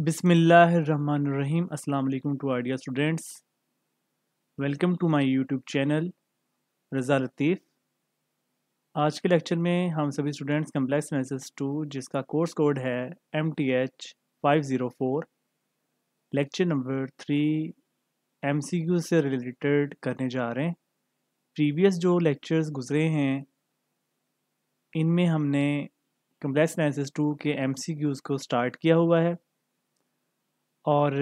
बिसमीम् अल्लाम टू आइडिया students welcome to my YouTube channel Raza Latif आज के लेक्चर में हम सभी स्टूडेंट्स कम्प्लेक्स मैसेज टू जिसका कोर्स कोड है M T H five zero four lecture number three M C Q से रिलेटेड करने जा रहे हैं प्रीवियस जो लेक्चर्स गुजरे हैं इनमें हमने कम्प्लेक्स मैसेज टू के एम सी क्यूज़ को स्टार्ट किया हुआ है और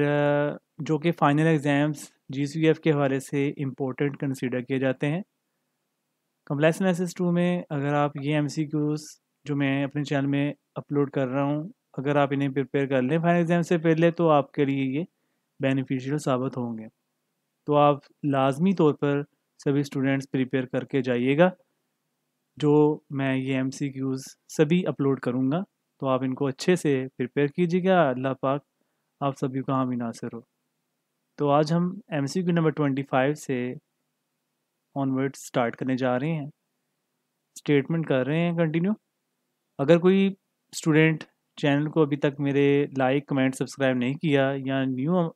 जो कि फ़ाइनल एग्ज़ाम्स जी के हवाले से इम्पोर्टेंट कंसिडर किए जाते हैं कम्प्लेक्स एनालिसिस टू में अगर आप ये एम जो मैं अपने चैनल में अपलोड कर रहा हूँ अगर आप इन्हें प्रिपेयर कर लें फाइनल एग्ज़ाम से पहले तो आपके लिए ये बेनिफिशियल साबित होंगे तो आप लाजमी तौर पर सभी स्टूडेंट्स प्रिपेयर करके जाइएगा जो मैं ये एम सभी अपलोड करूँगा तो आप इनको अच्छे से प्रिपेयर कीजिएगा अल्लाह पाक आप सभी का हामी नासिर हो तो आज हम M C Q number twenty five से ऑनवर्ड स्टार्ट करने जा रहे हैं स्टेटमेंट कर रहे हैं कंटिन्यू अगर कोई स्टूडेंट चैनल को अभी तक मेरे लाइक कमेंट सब्सक्राइब नहीं किया या न्यू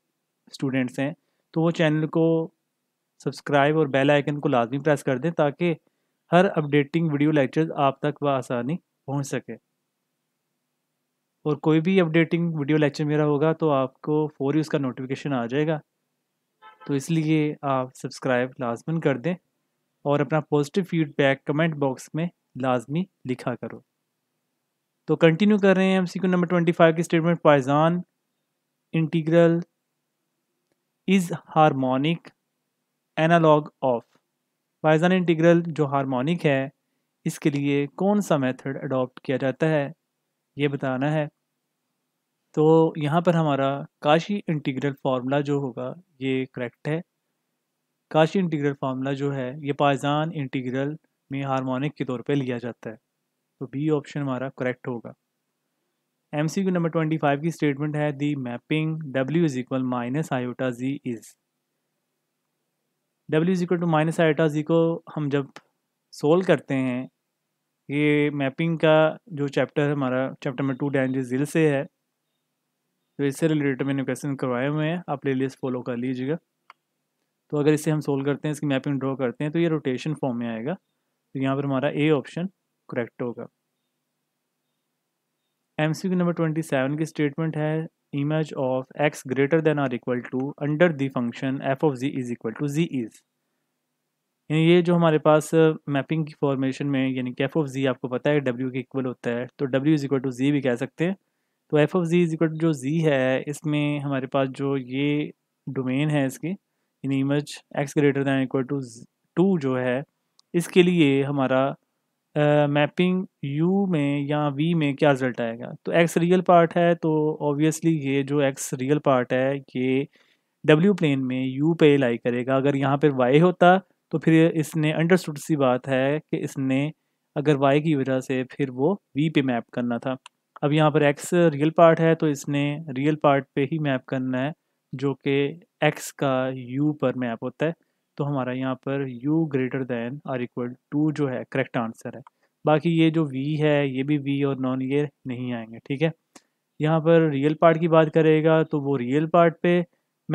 स्टूडेंट्स हैं तो वो चैनल को सब्सक्राइब और बेल आइकन को लाजमी प्रेस कर दें ताकि हर अपडेटिंग वीडियो लेक्चर्स आप तक आसानी पहुंच सके और कोई भी अपडेटिंग वीडियो लेक्चर मेरा होगा तो आपको ही उसका नोटिफिकेशन आ जाएगा तो इसलिए आप सब्सक्राइब लाजमन कर दें और अपना पॉजिटिव फीडबैक कमेंट बॉक्स में लाजमी लिखा करो तो कंटिन्यू कर रहे हैं M C Q number twenty five की statement Poisson integral is harmonic analogue of Poisson integral जो हारमोनिक है इसके लिए कौन सा मेथड अडॉप्ट किया जाता है ये बताना है तो यहाँ पर हमारा काशी इंटीग्रल फार्मूला जो होगा ये करेक्ट है काशी इंटीग्रल फार्मूला जो है ये पायजान इंटीग्रल में हार्मोनिक के तौर पे लिया जाता है तो बी ऑप्शन हमारा करेक्ट होगा M C number twenty five की स्टेटमेंट है the mapping W is equal minus iota G is W is equal to minus iota G को हम जब सोल्व करते हैं ये मैपिंग का जो चैप्टर हमारा चैप्टर नंबर टू जिल से है तो इससे रिलेटेड मैंने क्वेश्चन करवाए हुए हैं आप प्ले फॉलो कर लीजिएगा तो अगर इसे हम सोल्व करते हैं इसकी मैपिंग ड्रॉ करते हैं तो ये रोटेशन फॉर्म में आएगा तो यहाँ पर हमारा ए ऑप्शन करेक्ट होगा M C number twenty seven की स्टेटमेंट है image of X greater than or equal to under the function F of ji is equal to G is यानी ये जो हमारे पास मैपिंग uh, की फॉर्मेशन में यानी कि एफ ऑफ जी आपको पता है डब्ल्यू के इक्वल होता है तो W is equal to G भी कह सकते हैं तो F of ji is equal जो जी है इसमें हमारे पास जो ये डोमेन है इसकी इन image X greater than equal to two जो है इसके लिए हमारा मैपिंग uh, यू में या वी में क्या रिजल्ट आएगा तो एक्स रियल पार्ट है तो ऑब्वियसली ये जो एक्स रियल पार्ट है ये डब्ल्यू प्लेन में यू पे लाई करेगा अगर यहाँ पर वाई होता तो फिर इसने अंडरस्टूड सी बात है कि इसने अगर वाई की वजह से फिर वो वी पे मैप करना था अब यहाँ पर एक्स रियल पार्ट है तो इसने रियल पार्ट पे ही मैप करना है जो कि एक्स का यू पर मैप होता है तो हमारा यहाँ पर u greater than or equal to जो है करेक्ट आंसर है बाकी ये जो v है ये भी v और नॉन ये नहीं आएंगे ठीक है यहाँ पर रियल पार्ट की बात करेगा तो वो रियल पार्ट पे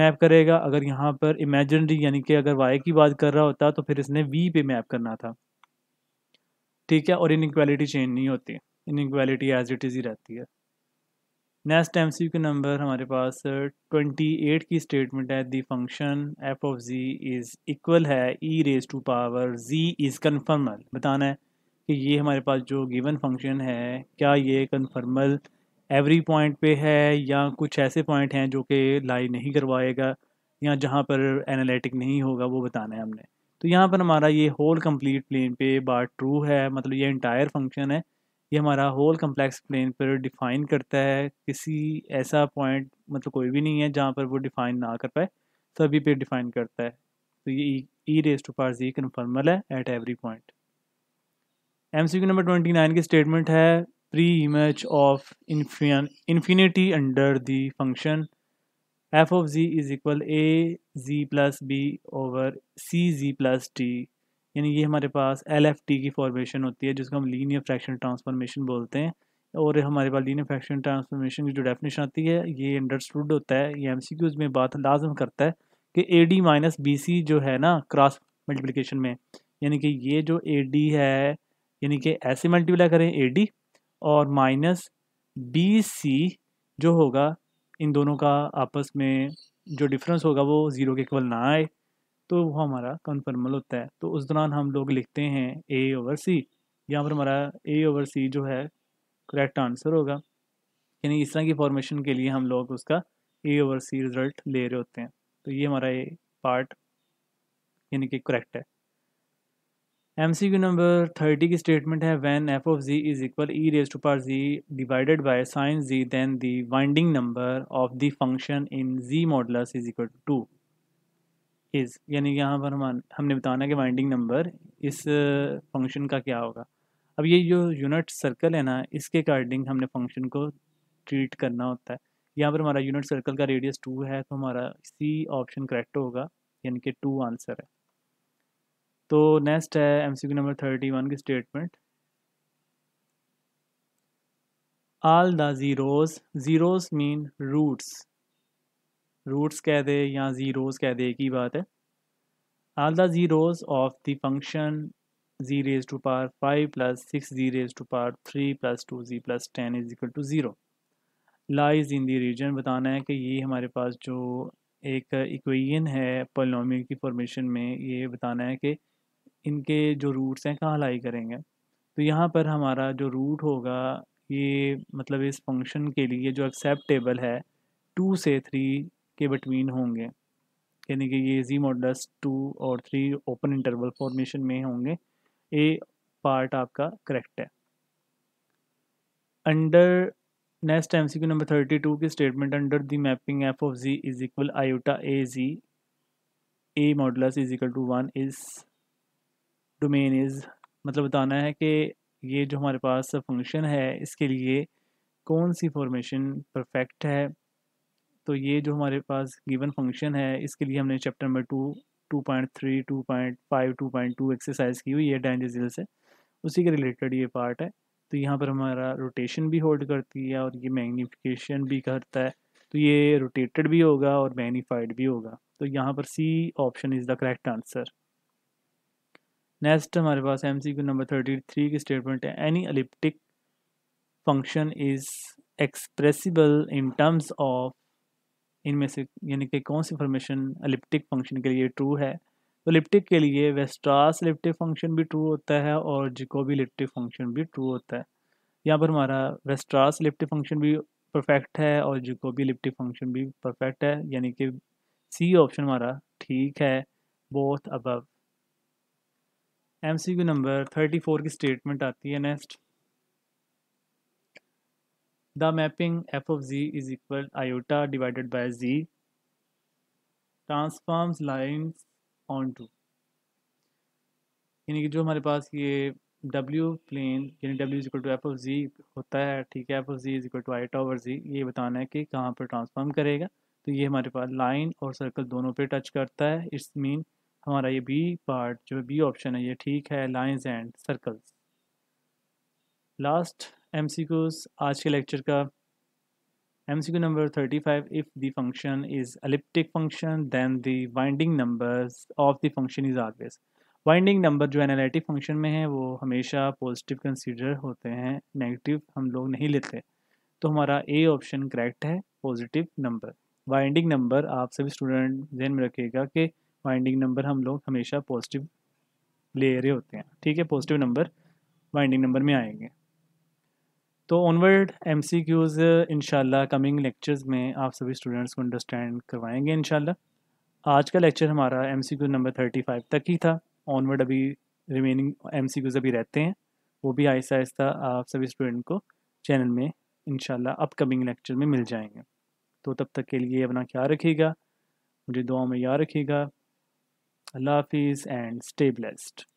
मैप करेगा अगर यहाँ पर इमेजनरी यानी कि अगर y की बात कर रहा होता तो फिर इसने v पे मैप करना था ठीक है और इक्वालिटी चेंज नहीं होती इनक्वालिटी एज इट इज़ ही रहती है नेक्स्ट एम सी के नंबर हमारे पास ट्वेंटी एट की स्टेटमेंट है the function F of G is equal है E raise to power G is conformal बताना है कि ये हमारे पास जो गिवन फंक्शन है क्या ये कन्फर्मल एवरी पॉइंट पे है या कुछ ऐसे पॉइंट हैं जो कि लाई नहीं करवाएगा या जहाँ पर एनालिटिक नहीं होगा वो बताना है हमने तो यहाँ पर हमारा ये होल कंप्लीट प्लेन पे बार ट्रू है मतलब ये इंटायर फंक्शन है ये हमारा होल कम्प्लेक्स प्लेन पर डिफ़ाइन करता है किसी ऐसा पॉइंट मतलब कोई भी नहीं है जहाँ पर वो डिफ़ाइन ना कर पाए सभी पे डिफ़ाइन करता है तो ये E raise to power G conformal है at every point M C number twenty nine की स्टेटमेंट है pre image of infinity under the function F of G is equal A G plus B over C G plus T यानी ये हमारे पास L की formation होती है जिसको हम लीनियर फ्रैक्शन ट्रांसफॉर्मेशन बोलते हैं और हमारे पास लीनियर फ्रैक्शन ट्रांसफॉर्मेशन की जो डेफिनेशन आती है ये अंडरस्टूड होता है ये एम में बात लाजम करता है कि A D minus B C जो है ना क्रॉस मल्टीप्लिकेशन में यानी कि ये जो ए डी है यानी कि ऐसे मल्टीप्लाई करें ए डी और माइनस बी सी जो होगा इन दोनों का आपस में जो डिफरेंस होगा वो ज़ीरो के इक्वल ना आए तो वो हमारा कन्फर्मल होता है तो उस दौरान हम लोग लिखते हैं ए ओवर सी यहाँ पर हमारा ए ओवर सी जो है करेक्ट आंसर होगा यानी इस तरह की फॉर्मेशन के लिए हम लोग उसका ए ओवर सी रिज़ल्ट ले रहे होते हैं तो ये हमारा ये पार्ट यानी कि करेक्ट है M C Q number thirty की स्टेटमेंट है when F of ji is equal E raise to power G divided by sine G then the winding number of the function in G model is equal to two is यानी यहाँ पर हम हमने बताना कि winding number इस function का क्या होगा अब ये जो यूनिट सर्कल है ना इसके अकॉर्डिंग हमने फंक्शन को ट्रीट करना होता है यहाँ पर हमारा यूनिट सर्कल का रेडियस टू है तो हमारा सी ऑप्शन करेक्ट होगा यानी कि टू आंसर है तो नेक्स्ट है एमसीक्यू नंबर थर्टी वन की statement all the zeros zeros mean roots roots कह दे या ज़ीरोज़ कह दे एक ही बात है all the zeros of the function G raise to power five plus six G raise to power three plus two G plus ten is equal to zero lies in the region बताना है कि ये हमारे पास जो एक equation है पोलोमी की formation में ये बताना है कि इनके जो रूट्स हैं कहाँ लाई करेंगे तो यहाँ पर हमारा जो रूट होगा ये मतलब इस फंक्शन के लिए जो एक्सेप्टेबल है टू से थ्री के बिटवीन होंगे यानी कि ये जी मॉडल्स टू और थ्री ओपन इंटरवल फॉर्मेशन में होंगे ए पार्ट आपका करेक्ट है under next M C Q number thirty two की statement under the mapping f of ji is equal iota a z a modulus is equal to one is domain is मतलब बताना है कि ये जो हमारे पास फंक्शन है इसके लिए कौन सी फॉर्मेशन परफेक्ट है तो ये जो हमारे पास गिवन फंक्शन है इसके लिए हमने chapter number two two point three two point five two point two exercise की हुई है डेंजेजिल से उसी के रिलेटेड ये पार्ट है तो यहाँ पर हमारा रोटेशन भी होल्ड करती है और ये मैग्नीफिकेशन भी करता है तो ये रोटेटेड भी होगा और मैग्नीफाइड भी होगा तो यहाँ पर C option is the correct answer next हमारे पास M C Q number thirty three की स्टेटमेंट है any elliptic function is expressible in terms of इनमें से यानी कि कौन सी फॉर्मेशन अलिप्टिक फंक्शन के लिए ट्रू है तो लिप्टिक के लिए वेस्ट्रास लिप्टिक फंक्शन भी ट्रू होता है और जिकोबी लिप्टिक फंक्शन भी ट्रू होता है यहाँ पर हमारा वेस्ट्रास लिप्टिक फंक्शन भी परफेक्ट है और जिकोबी लिप्टिक फंक्शन भी परफेक्ट है यानी कि सी ऑप्शन हमारा ठीक है both above M C Q number thirty four की स्टेटमेंट आती है next the mapping f of z is equal iota divided by z transforms lines onto यानी कि जो हमारे पास ये w प्लेन यानी w is equal to f of z होता है ठीक है f of z is equal to i power z ये बताना है कि कहाँ पर ट्रांसफॉर्म करेगा तो ये हमारे पास लाइन और सर्कल दोनों पे टच करता है इट्स मीन हमारा ये बी पार्ट जो बी ऑप्शन है ये ठीक है lines and circles last M आज के लेक्चर का M C number thirty five if the function is elliptic function then the winding number of the function is always winding number जो analytic function में है वो हमेशा पॉजिटिव कंसिडर होते हैं नेगेटिव हम लोग नहीं लेते तो हमारा ए ऑप्शन करेक्ट है पॉजिटिव नंबर वाइंडिंग नंबर आप सभी स्टूडेंट जहन में रखिएगा कि वाइंडिंग नंबर हम लोग हमेशा पॉजिटिव ले रहे होते हैं ठीक है पॉजिटिव नंबर वाइंडिंग नंबर में आएंगे तो onward M C Qs in coming lectures में आप सभी स्टूडेंट्स को अंडरस्टैंड करवाएंगे इन आज का लेक्चर हमारा M C Q number thirty five तक ही था ऑनवर्ड अभी रिमेनिंग एम सी क्यूज़ अभी रहते हैं वो भी आहिस्ता आहिस्ता आप सभी स्टूडेंट को चैनल में इन अपकमिंग लेक्चर में मिल जाएंगे तो तब तक के लिए अपना ख्याल रखिएगा मुझे दुआ में याद रखिएगा अल्लाह हाफिज़ एंड स्टे ब्लेस्ड